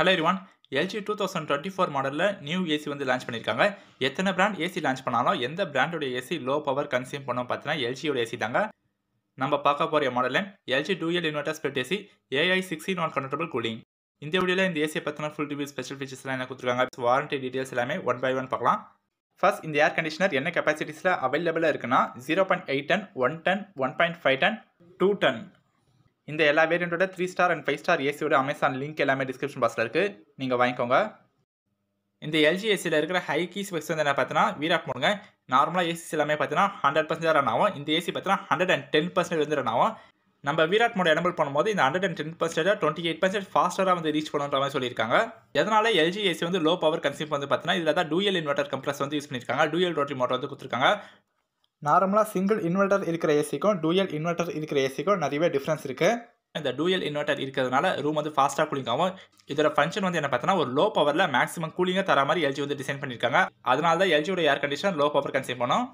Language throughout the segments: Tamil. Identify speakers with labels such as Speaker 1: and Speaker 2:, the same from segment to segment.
Speaker 1: ஹலோ இருவான் LG two thousand twenty four மாடலில் நியூ ஏசி வந்து லான்ச் பண்ணியிருக்காங்க எத்தனை பிராண்ட் ஏசி லான்ச் பண்ணாலும் எந்த பிராண்டோடைய ஏசி லோ பவர் கன்சியூம் பண்ணோம் பார்த்தீங்கன்னா எல்ஜியோட ஏசி தாங்க நம்ம பார்க்க போகிற model LG dual inverter split AC AI six in one convertible cooling இந்த வீடியோவில் இந்த ஏசியை பற்றின ஃபுல் டிவி ஸ்பெஷல் ஃபீச்சர்ஸ்லாம் என்ன கொடுத்துருக்காங்க வாரண்டி டீட்டெயில்ஸ் எல்லாமே ஒன் பை ஒன் பார்க்கலாம் ஃபர்ஸ்ட் இந்த ஏர் கண்டிஷனர் என்ன கெப்பாசிட்டிஸில் அவைலபிளாக இருக்குன்னா zero point eight ton one ton one point five ton two ton இந்த எல்லா வேரியண்ட்டோட three star and five star ஏசியோட அமேசான் லிங்க் எல்லாமே டிஸ்கிரிப்ஷன் பாக்ஸில் இருக்குது நீங்கள் வாங்கிக்கோங்க இந்த எல்ஜி ஏசியில் இருக்கிற ஹை கீ ஸ்பெக்ஸ் வந்து என்ன பார்த்தீங்கன்னா வீராக் போடுங்க நார்மலாக ஏசிஸ் எல்லாமே பார்த்தீங்கன்னா ஹண்ட்ரட் பர்சன்டேஜ் ரன் ஆகும் இந்த ஏசி பார்த்தீங்கன்னா ஹண்ட்ரட் அண்ட் டென் பர்சன்டேஜ் வந்து ரன் ஆகும் நம்ம வீராட் மோட் எனபிள் பண்ணும்போது இந்த hundred and ten percentage twenty eight percent ஃபாஸ்டராக வந்து ரீச் பண்ணுற மாதிரி சொல்லியிருக்காங்க எதனால் எல்ஜி ஏசி வந்து லோ பவர் கன்சியூம் வந்து பார்த்தீங்கன்னா இதில் தான் டூயல் இன்வெர்டர் கம்ப்ரஸ் வந்து யூஸ் பண்ணியிருக்காங்க டூயல் ரோட்டரி மோட்டர் வந்து கொடுத்துருக்காங்க நார்மலாக சிங்கிள் இன்வெர்டர் இருக்கிற ஏசிக்கும் டூயல் இன்வெர்ட்டர் இருக்கிற ஏசிக்கும் நிறைய டிஃப்ரென்ஸ் இருக்குது இந்த டூயல் இன்வெர்ட்டர் இருக்கிறதுனால ரூம் வந்து ஃபாஸ்ட்டாக கூலிங் ஆகும் இதோட ஃபங்க்ஷன் வந்து என்ன பார்த்தோன்னா ஒரு லோ பவரில் மேக்ஸிமம் கூலிங்காக தர மாதிரி எல்ஜி வந்து டிசைன் பண்ணியிருக்காங்க அதனால தான் எல்ஜியோட air condition low power consume பண்ணும்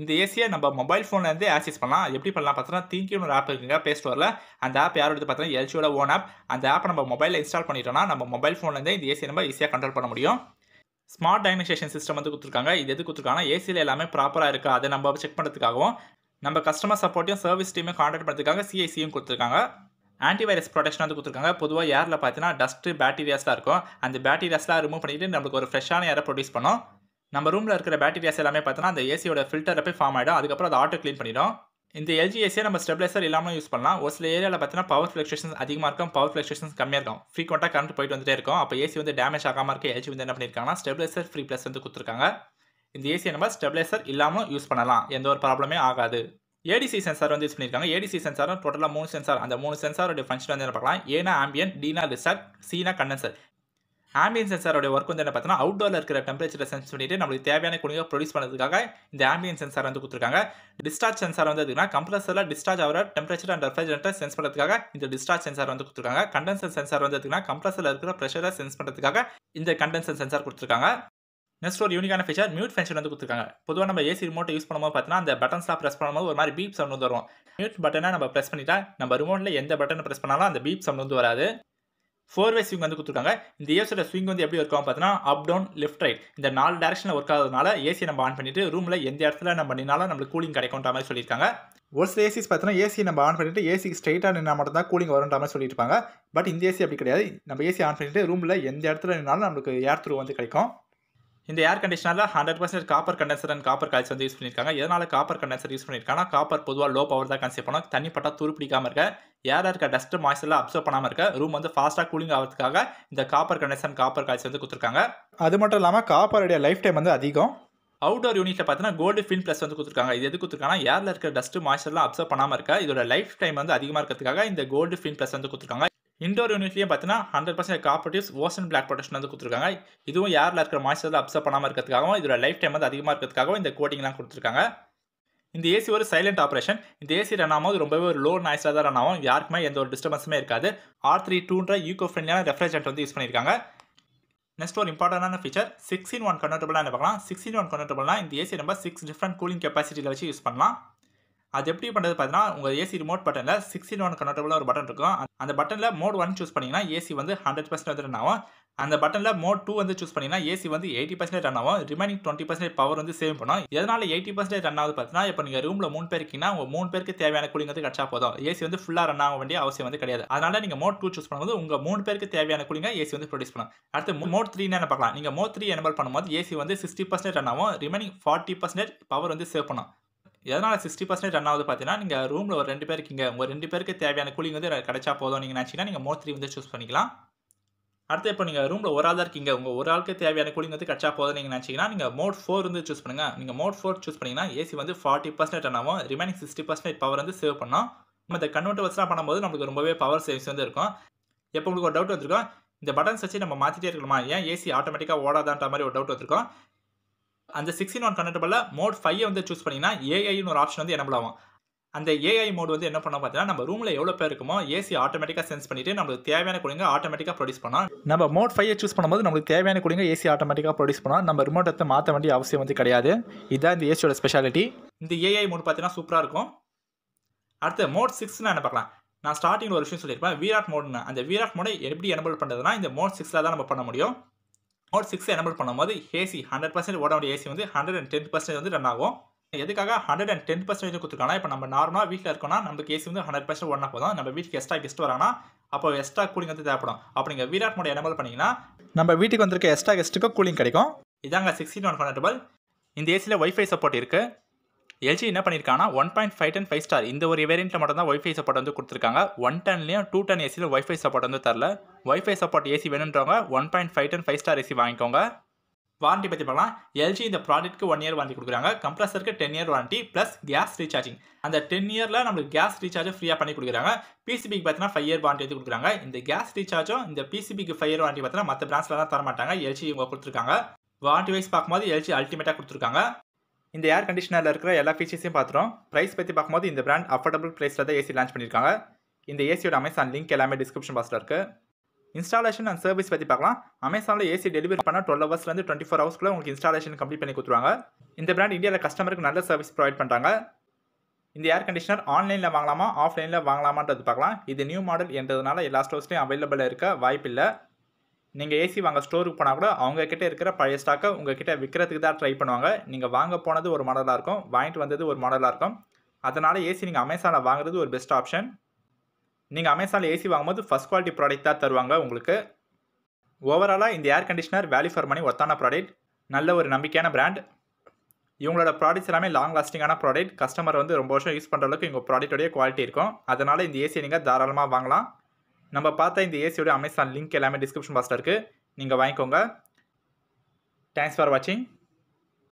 Speaker 1: இந்த ஏசியை நம்ம மொபைல் ஃபோன்லேருந்து ஆக்சஸ் பண்ணலாம் எப்படி பண்ணலாம் பார்த்தோன்னா திங்கி ஒரு ஆப் இருக்குங்க ப்ளே ஸ்டோரில் அந்த ஆப் எடுத்து பார்த்தோன்னா எல்ஜியோட ஓன் ஆப் அந்த ஆப்பை நம்ம மொபைலில் இன்ஸ்டால் பண்ணிட்டோம்னா நம்ம மொபைல் ஃபோன்லேருந்து இந்த ஏசியை நம்ம ஈஸியாக கண்ட்ரோல் பண்ண முடியும் ஸ்மார்ட் டைனிஷேஷன் சிஸ்டம் வந்து கொடுத்துருக்காங்க இது எது கொடுத்துருக்காங்கன்னா ஏசியில் எல்லாமே ப்ராப்பராக இருக்குது அதை நம்ம செக் பண்ணுறதுக்காகவும் நம்ம கஸ்டமர் சப்போர்ட்டையும் சர்வீஸ் டீமையும் காண்டாக்ட் பண்ணுறதுக்காக சிஐசியும் கொடுத்துருக்காங்க வைரஸ் ப்ரொடெக்ஷன் வந்து கொடுத்துருக்காங்க பொதுவாக ஏரில் பார்த்தீங்கன்னா டஸ்ட்டு பேட்டீரியாஸ்லாம் இருக்கும் அந்த பேட்டீரியாஸ்லாம் ரிமூவ் பண்ணிவிட்டு நம்மளுக்கு ஒரு ஃப்ரெஷ்ஷான ஏரை ப்ரொடியூஸ் பண்ணோம் நம்ம ரூமில் இருக்கிற பேட்டீரியாஸ் எல்லாமே பார்த்தீங்கன்னா அந்த ஏசியோட ஃபில்டரை போய் ஃபார்ம் ஆகிடும் அதுக்கப்புறம் அதை ஆட்டோ க்ளீன் பண்ணிடும் இந்த ஏசியை நம்ம ஸ்டெப்லைசர் இல்லாமல் யூஸ் பண்ணலாம் ஒரு சில ஏரியாவில் பார்த்தீங்கன்னா பவர் ஃபிளக்ஷேஷன் அதிகமாக இருக்கும் பவர் ஃப்ளக்ஷேஷன்ஸ் கம்மியாக இருக்கும் ஃப்ரீக்வெண்ட்டாக கரண்ட் போயிட்டு வந்துட்டே இருக்கும் அப்போ ஏசி வந்து டேமேஜ் ஆகாமல் இருக்க எல்ஜி வந்து என்ன பண்ணியிருக்காங்கன்னா ஸ்டெபிளைசர் ஃப்ரீ ப்ளஸ் வந்து கொடுத்துருக்காங்க இந்த ஏசியை நம்ம ஸ்டெப்லைசர் இல்லாமல் யூஸ் பண்ணலாம் எந்த ஒரு ப்ராப்ளமே ஆகாது ஏடிசி சென்சார் வந்து யூஸ் பண்ணியிருக்காங்க ஏடிசி சென்சாரும் டோட்டலாக மூணு சென்சார் அந்த மூணு சென்சாரோட ஃபங்க்ஷன் வந்து என்ன பார்க்கலாம் ஏனா ஆம்பியன் டீனா ரிசார்ட் சீனா கண்டன்சர் ஆம்பியன் சென்சாரோட ஒர்க் வந்து என்ன பார்த்தீங்கன்னா அவுட்டோரில் இருக்கிற டெம்பரேச்சரை சென்ஸ் பண்ணிட்டு நம்மளுக்கு தேவையான குளிங்க ப்ரொடியூஸ் பண்ணுறதுக்காக இந்த ஆம்பியன் சென்சார் வந்து கொடுத்துருக்காங்க டிஸ்டார்ஜ் சென்சார் வந்து அதுக்குன்னா கம்ப்ரஸரில் டிஸ்டார்ஜ் ஆகிற டெம்பரேச்சர் அண்ட் ரெஃப்ரிஜரேட்டர் சென்ஸ் பண்ணுறதுக்காக இந்த டிஸ்டார்ஜ் சென்சார் வந்து கொடுத்துருக்காங்க கண்டென்சர் சென்சார் வந்து அதுக்குன்னா கம்ப்ரஸரில் இருக்கிற ப்ரெஷரை சென்ஸ் பண்ணுறதுக்காக இந்த கண்டென்சர் சென்சார் கொடுத்துருக்காங்க நெக்ஸ்ட் ஒரு யூனிக்கான ஃபீச்சர் மியூட் ஃபங்க்ஷன் வந்து கொடுத்துருக்காங்க பொதுவாக நம்ம ஏசி ரிமோட்டை யூஸ் பண்ணும்போது பார்த்தீங்கன்னா அந்த பட்டன்ஸ்லாம் ப்ரெஸ் பண்ணும்போது ஒரு மாதிரி பீப் சவுண்ட் வந்து வரும் மியூட் பட்டனை நம்ம ப்ரெஸ் பண்ணிட்டா நம்ம ரிமோட்டில் எந்த பட்டனை ப்ரெஸ் பண்ணாலும் அந்த பீப் சவுண்ட் வந்து வராது ஃபோர் வே ஸ்விங் வந்து கொடுத்துருக்காங்க இந்த ஏசியோட ஸ்விங் வந்து எப்படி ஒர்க் ஆகும் பார்த்தீங்கன்னா அப் டவுன் லெஃப்ட் ரைட் இந்த நாலு டேரக்ஷனில் ஒர்க் ஆகிறதுனால ஏசி நம்ம ஆன் பண்ணிட்டு ரூமில் எந்த இடத்துல நம்ம நின்னாலும் நம்மளுக்கு கூலிங் கிடைக்கும்ன்ற மாதிரி சொல்லியிருக்காங்க ஒரு சில ஏசிஸ் பார்த்தீங்கன்னா ஏசி நம்ம ஆன் பண்ணிட்டு ஏசிக்கு ஸ்ட்ரைட்டாக நின்னா மட்டும் தான் கூலிங் வரும்ன்ற மாதிரி சொல்லியிருப்பாங்க பட் இந்த ஏசி அப்படி கிடையாது நம்ம ஏசி ஆன் பண்ணிட்டு ரூமில் எந்த இடத்துல நின்னாலும் நம்மளுக்கு ஏர் த்ரூ வந்து கிடைக்கும் இந்த ஏர் கண்டிஷனரில் hundred percent copper condenser and copper coils வந்து யூஸ் பண்ணியிருக்காங்க எதனால் காப்பர் கண்டென்சர் யூஸ் பண்ணியிருக்காங்கன்னா காப்பர் பொதுவாக லோ பவர் தான் கன்சியூ பண்ணும் தண்ணி பட்டா பிடிக்காம இருக்க ஏர் இருக்க டஸ்ட் மாய்ச்சலாம் அப்சர்வ் பண்ணாமல் இருக்க ரூம் வந்து ஃபாஸ்ட்டாக கூலிங் ஆகிறதுக்காக இந்த காப்பர் கண்டென்சர் காப்பர் கால்ஸ் வந்து கொடுத்துருக்காங்க அது மட்டும் இல்லாமல் காப்பருடைய லைஃப் டைம் வந்து அதிகம் அவுட்டோர் யூனிட்டில் பார்த்தீங்கன்னா கோல்டு ஃபின் ப்ளஸ் வந்து கொடுத்துருக்காங்க இது எது கொடுத்துருக்காங்கன்னா ஏரில் இருக்கிற டஸ்ட் மாய்ச்சர்லாம் அப்சர்வ் பண்ணாமல் இருக்க இதோட லைஃப் டைம் வந்து அதிகமாக இருக்கிறதுக்காக இந்த கோல்டு ஃபின் ப்ளஸ் வந்து கொடுத்துருக்காங்க இண்டோர் யூனிட்லேயும் பார்த்தீங்கன்னா ஹண்ட்ரட் பர்சன்ட் காப்பரேட்டிவ்ஸ் ஓசன் பிளாக் ப்ரொடக்ஷன் வந்து கொடுத்துருக்காங்க இதுவும் யாரில் இருக்கிற மாய்ச்சர் தான் அப்சர்வ் பண்ணாமல் இருக்கிறதுக்காகவும் இதோட லைஃப் டைம் வந்து அதிகமாக இருக்கிறதுக்காகவும் இந்த கோட்டிங்லாம் கொடுத்துருக்காங்க இந்த ஏசி ஒரு சைலண்ட் ஆப்ரேஷன் இந்த ஏசி ரன் ஆகும்போது ரொம்பவே ஒரு லோ நாய்ஸாக தான் ரன் ஆகும் யாருக்குமே எந்த ஒரு டிஸ்டர்பன்ஸுமே இருக்காது ஆர் த்ரீ டூன்ற யூகோ ஃப்ரெண்ட்லியான ரெஃப்ரிஜரேட் வந்து யூஸ் பண்ணியிருக்காங்க நெக்ஸ்ட் ஒரு இம்பார்ட்டண்டான ஃபீச்சர் இன் ஒன் கன்வெர்ட்டபிளாக என்ன பார்க்கலாம் இன் ஒன் கன்வெர்ட்டபிள்னா இந்த ஏசி நம்ம சிக்ஸ் டிஃப்ரெண்ட் கூலிங் கெப்பாசிட்டியில் வச்சு யூஸ் பண்ணலாம் அது எப்படி பண்ணுறது பார்த்தீங்கன்னா உங்கள் ஏசி ரிமோட் பட்டனில் சிக்ஸ்டின் ஒன் கன்வெர்டபுள் ஒரு பட்டன் இருக்கும் அந்த பட்டனில் மோட் ஒன் சூஸ் பண்ணிங்கன்னா ஏசி வந்து ஹண்ட்ரட் பர்சன்ட் ரன் ஆகும் அந்த பட்டனில் மோட் டூ வந்து சூஸ் பண்ணிங்கன்னா ஏசி வந்து எயிட்டி பர்சன்ட் ரன் ஆகும் ரிமைனிங் டுவெண்ட்டி பர்சன்ட் பவர் வந்து சேவ் பண்ணும் எதனால் எயிட்டி பர்சன்டேஜ் ரன் ஆகுது பார்த்தீங்கன்னா இப்போ நீங்கள் ரூமில் மூணு பேர் உங்கள் மூணு பேருக்கு தேவையான கூலிங் வந்து கிடச்சா போதும் ஏசி வந்து ஃபுல்லாக ரன் ஆக வேண்டிய அவசியம் வந்து கிடையாது அதனால் நீங்கள் மோட் டூ சூஸ் பண்ணும்போது உங்கள் மூணு பேருக்கு தேவையான கூலிங்காக ஏசி வந்து ப்ரொடியூஸ் பண்ணும் அடுத்து மோட் த்ரீ என்ன பார்க்கலாம் நீங்கள் மோட் த்ரீ எனபல் பண்ணும்போது ஏசி வந்து சிக்ஸ்டி பர்சன்ட் ரன் ஆகும் ரிமைனிங் ஃபார்ட்டி பர்சன்டேஜ் பவர் வந்து சேவ் பண்ணும் எதனால் சிக்ஸ்டி பர்சன்டேஜ் ரன் ஆகுது பார்த்தீங்கன்னா நீங்கள் ரூமில் ஒரு ரெண்டு பேர் இருக்கீங்க உங்கள் ரெண்டு பேருக்கு தேவையான கூலிங் வந்து கிடைச்சா போதும் நீங்கள் நினச்சிங்கன்னா நீங்கள் மோர் த்ரீ வந்து சூஸ் பண்ணிக்கலாம் அடுத்து இப்போ நீங்கள் ரூமில் ஒரு ஆள் இருக்கீங்க உங்கள் ஒரு ஆளுக்கு தேவையான கூலிங் வந்து கிடச்சா போதும் நீங்கள் நினச்சிங்கன்னா நீங்கள் மோட் ஃபோர் வந்து சூஸ் பண்ணுங்கள் நீங்கள் மோட் ஃபோர் சூஸ் பண்ணிங்கன்னா ஏசி வந்து ஃபார்ட்டி பர்சன்ட் ரன் ஆகும் ரிமைனிங் சிக்ஸ்டி பர்சன்டேஜ் பவர் வந்து சேவ் பண்ணோம் நம்ம இந்த கன்வெர்ட்டர்ஸ்லாம் பண்ணும்போது நம்மளுக்கு ரொம்பவே பவர் சேவிங்ஸ் வந்து இருக்கும் எப்போ உங்களுக்கு ஒரு டவுட் வந்துருக்கோம் இந்த பட்டன்ஸ் வச்சு நம்ம மாற்றிட்டே இருக்கணுமா ஏன் ஏசி ஆட்டோமேட்டிக்காக ஓடாதான்ற மாதிரி ஒரு டவுட் வந்துருக்கோம் அந்த சிக்ஸ்டின் ஒன் கன்வெர்டபிளில் மோட் ஃபைவ் வந்து சூஸ் பண்ணிங்கன்னா ஏஐன்னு ஒரு ஆப்ஷன் வந்து என்ன பண்ணலாம் அந்த ஏஐ மோடு வந்து என்ன பண்ணோம் பார்த்தீங்கன்னா நம்ம ரூமில் எவ்வளோ பேர் இருக்குமோ ஏசி ஆட்டோமேட்டிக்காக சென்ஸ் பண்ணிட்டு நம்மளுக்கு தேவையான குடிங்க ஆட்டோமேட்டிக்காக ப்ரொடியூஸ் பண்ணலாம் நம்ம மோட் ஃபைவ் சூஸ் பண்ணும்போது நம்மளுக்கு தேவையான குடிங்க ஏசி ஆட்டோமேட்டிக்காக ப்ரொடியூஸ் பண்ணலாம் நம்ம ரிமோட் எடுத்து மாற்ற வேண்டிய அவசியம் வந்து கிடையாது இதுதான் இந்த ஏசியோட ஸ்பெஷாலிட்டி இந்த ஏஐ மோடு பார்த்தீங்கன்னா சூப்பராக இருக்கும் அடுத்து மோட் சிக்ஸ்னு என்ன பார்க்கலாம் நான் ஸ்டார்டிங் ஒரு விஷயம் சொல்லியிருப்பேன் விராட் மோடுன்னு அந்த விராட் மோடை எப்படி எனபிள் பண்ணுறதுனா இந்த மோட் சிக்ஸில் தான் நம்ம பண்ண முடியும் நோட் சிக்ஸ் எனபிள் பண்ணும்போது ஏசி ஹண்ட்ரட் பர்சன்ட் வேண்டிய ஏசி வந்து ஹண்ட்ரட் அண்ட் டென் பர்சன்ட் வந்து ரன் ஆகும் எதுக்காக ஹண்ட்ரட் அண்ட் டென் பர்சன்டேஜ் கொடுத்துருக்காங்க இப்போ நம்ம நார்மலாக வீட்டில் இருக்கோம்னா நமக்கு ஏசி வந்து ஹண்ட்ரட் பர்சன்ட் ஓடனா போதும் நம்ம வீட்டுக்கு எக்ஸ்ட்ரா கெஸ்ட் வரானா அப்போ எக்ஸ்ட்ரா கூலிங் வந்து தேவைப்படும் அப்போ நீங்கள் விராட் மோடி எனபிள் பண்ணிங்கன்னா நம்ம வீட்டுக்கு வந்திருக்க எக்ஸ்ட்ரா கெஸ்ட்டுக்கு கூலிங் கிடைக்கும் இதாங்க சிக்ஸ்டீன் ஒன் ஹண்ட்ரட் இந்த ஏசியில் ஒய்ஃபை சப்போர்ட் இருக்குது எல்ஜி என்ன பண்ணியிருக்காங்கன்னா one point five ton five star இந்த ஒரு வேரியண்ட்டில் மட்டும் தான் ஒய்ஃபை சப்போர்ட் வந்து கொடுத்துருக்காங்க ஒன் டென்லேயும் டூ டென் ஏசியில் ஒய்ஃபை சப்போர்ட் வந்து தரல ஒய்ஃபை சப்போர்ட் ஏசி வேணுன்றவங்க one point five ton five star AC வாங்கிக்கோங்க வாரண்டி பற்றி பார்க்கலாம் எல்ஜி இந்த ப்ராடக்ட்க்கு ஒன் இயர் வாரண்டி கொடுக்குறாங்க கம்ப்ரஸருக்கு ten year warranty plus gas recharging அந்த டென் இயரில் நம்மளுக்கு கேஸ் ரீசார்ஜும் ஃப்ரீயாக பண்ணி கொடுக்குறாங்க பிசிபிக்கு பார்த்தீங்கன்னா ஃபைவ் இயர் வாரண்டி எடுத்து கொடுக்குறாங்க இந்த கேஸ் ரீசார்ஜும் இந்த பிசிபிக்கு ஃபைவ் இயர் வாரண்டி பார்த்தீங்கன்னா மற்ற பிராண்ட்ஸ்லாம் தரமாட்டாங்க தர மாட்டாங்க எல்ஜி இவங்க கொடுத்துருக்காங்க வாரண்டி வைஸ் பார்க்கும்போது எல்ஜி அல்டிமேட்டாக கொடுத்துருக்காங்க இந்த ஏர் கண்டிஷனரில் இருக்கிற எல்லா ஃபீச்சர்ஸையும் பார்த்துரும் ப்ரைஸ் பற்றி பார்க்கும்போது இந்த பிராண்ட் அஃபோர்டபுள் ப்ரைஸில் தான் ஏசி லான்ச் பண்ணியிருக்காங்க இந்த ஏசியோட அமேசான் லிங்க் எல்லாமே டிஸ்கிரிப்ஷன் பாக்ஸில் இருக்குது இன்ஸ்டாலேஷன் அண்ட் சர்வீஸ் பற்றி பார்க்கலாம் அமேசானில் ஏசி டெலிவரி பண்ணால் டுவெல் ஹவர்ஸ்லேருந்து டுவெண்ட்டி ஃபோர் ஹவர்ஸ்க்குள்ள உங்களுக்கு இன்ஸ்டாலேஷன் கம்ப்ளீட் பண்ணி கொடுத்துருவாங்க இந்த பிராண்ட் இந்தியாவில் கஸ்டமருக்கு நல்ல சர்வீஸ் ப்ரொவைட் பண்ணுறாங்க இந்த ஏர் கண்டிஷனர் ஆன்லைனில் வாங்கலாமா ஆஃப்லைனில் வாங்கலாமான்றது பார்க்கலாம் இது நியூ மாடல் என்றதுனால எல்லா ஸ்டோர்ஸ்லையும் அவைலபிளாக இருக்க வாய்ப்பில்லை நீங்கள் ஏசி வாங்க ஸ்டோருக்கு போனால் கூட அவங்கக்கிட்ட இருக்கிற பழைய ஸ்டாக்கை உங்ககிட்ட விற்கிறதுக்கு தான் ட்ரை பண்ணுவாங்க நீங்கள் வாங்க போனது ஒரு மாடலாக இருக்கும் வாங்கிட்டு வந்தது ஒரு மாடலாக இருக்கும் அதனால் ஏசி நீங்கள் அமேசானில் வாங்குறது ஒரு பெஸ்ட் ஆப்ஷன் நீங்கள் அமேசானில் ஏசி வாங்கும்போது ஃபஸ்ட் குவாலிட்டி ப்ராடக்ட் தான் தருவாங்க உங்களுக்கு ஓவராலாக இந்த air conditioner value for money ஒர்த்தான ப்ராடக்ட் நல்ல ஒரு நம்பிக்கையான பிராண்ட் இவங்களோட ப்ராடக்ட்ஸ் எல்லாமே லாங் லாஸ்டிங்கான ப்ராடக்ட் கஸ்டமர் வந்து ரொம்ப வருஷம் யூஸ் பண்ணுற அளவுக்கு இவங்க ப்ராடக்ட்டோடைய குவாலிட்டி இருக்கும் அதனால் இந்த ஏசி நீங்கள் தாராளமாக வாங்கலாம் நம்ம பார்த்தா இந்த ஏசியோட அமேசான் லிங்க் எல்லாமே டிஸ்கிரிப்ஷன் பாக்ஸில் இருக்குது நீங்கள் வாங்கிக்கோங்க தேங்க்ஸ் ஃபார் வாட்சிங்